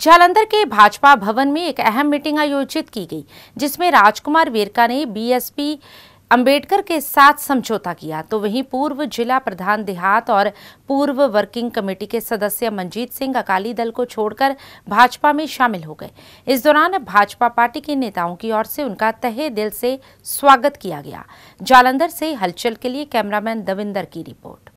जालंधर के भाजपा भवन में एक अहम मीटिंग आयोजित की गई जिसमें राजकुमार वेरका ने बीएसपी अंबेडकर के साथ समझौता किया तो वहीं पूर्व जिला प्रधान देहात और पूर्व वर्किंग कमेटी के सदस्य मंजीत सिंह अकाली दल को छोड़कर भाजपा में शामिल हो गए इस दौरान भाजपा पार्टी के नेताओं की ओर से उनका तहे दिल से स्वागत किया गया जालंधर से हलचल के लिए कैमरामैन दविंदर की रिपोर्ट